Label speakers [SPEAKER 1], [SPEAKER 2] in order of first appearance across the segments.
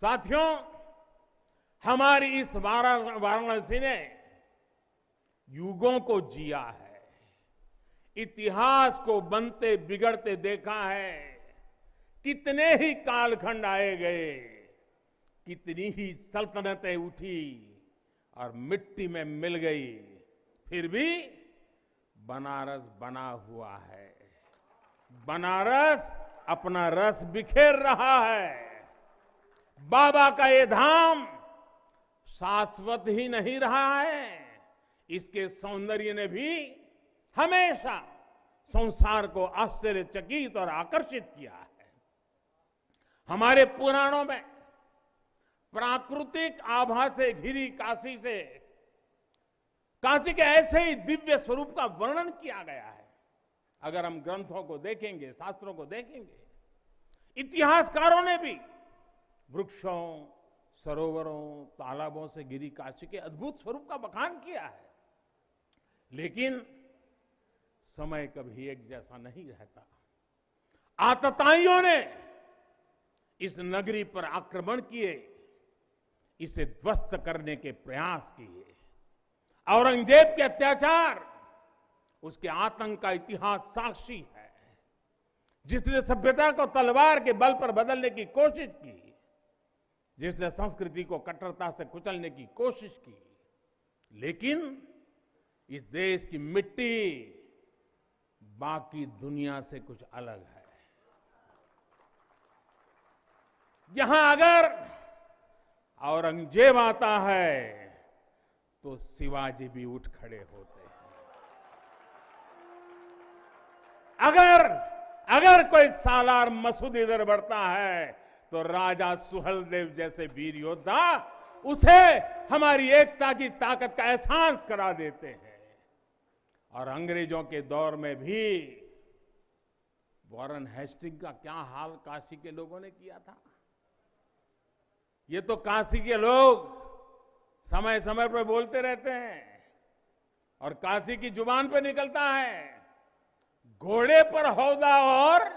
[SPEAKER 1] साथियों हमारी इस वाराणसी ने युगों को जिया है इतिहास को बनते बिगड़ते देखा है कितने ही कालखंड आए गए कितनी ही सल्तनतें उठी और मिट्टी में मिल गई फिर भी बनारस बना हुआ है बनारस अपना रस बिखेर रहा है बाबा का ये धाम शाश्वत ही नहीं रहा है इसके सौंदर्य ने भी हमेशा संसार को आश्चर्यचकित और आकर्षित किया है हमारे पुराणों में प्राकृतिक आभा से घिरी काशी से काशी के ऐसे ही दिव्य स्वरूप का वर्णन किया गया है अगर हम ग्रंथों को देखेंगे शास्त्रों को देखेंगे इतिहासकारों ने भी वृक्षों सरोवरों तालाबों से गिरी काशी के अद्भुत स्वरूप का बखान किया है लेकिन समय कभी एक जैसा नहीं रहता आतताइयों ने इस नगरी पर आक्रमण किए इसे ध्वस्त करने के प्रयास किए औरंगजेब के अत्याचार उसके आतंक का इतिहास साक्षी है जिसने सभ्यता को तलवार के बल पर बदलने की कोशिश की जिसने संस्कृति को कट्टरता से कुचलने की कोशिश की लेकिन इस देश की मिट्टी बाकी दुनिया से कुछ अलग है यहां अगर औरंगजेब आता है तो शिवाजी भी उठ खड़े होते हैं अगर अगर कोई सालार मसूद इधर बढ़ता है तो राजा सुहलदेव जैसे वीर योद्धा उसे हमारी एकता की ताकत का एहसास करा देते हैं और अंग्रेजों के दौर में भी वॉरन हेस्टिंग का क्या हाल काशी के लोगों ने किया था ये तो काशी के लोग समय समय पर बोलते रहते हैं और काशी की जुबान पर निकलता है घोड़े पर हौदा और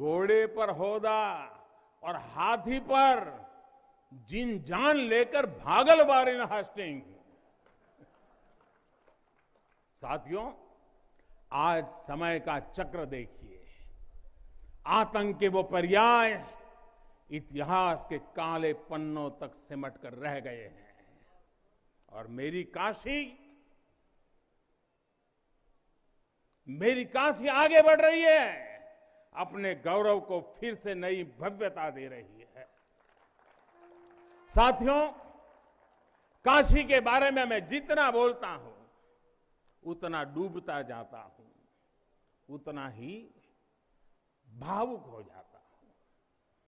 [SPEAKER 1] घोड़े पर होदा और हाथी पर जिन जान लेकर भागल बारे न हास्टिंग साथियों आज समय का चक्र देखिए आतंक के वो पर्याय इतिहास के काले पन्नों तक सिमट कर रह गए हैं और मेरी काशी मेरी काशी आगे बढ़ रही है अपने गौरव को फिर से नई भव्यता दे रही है साथियों काशी के बारे में मैं जितना बोलता हूं उतना डूबता जाता हूं उतना ही भावुक हो जाता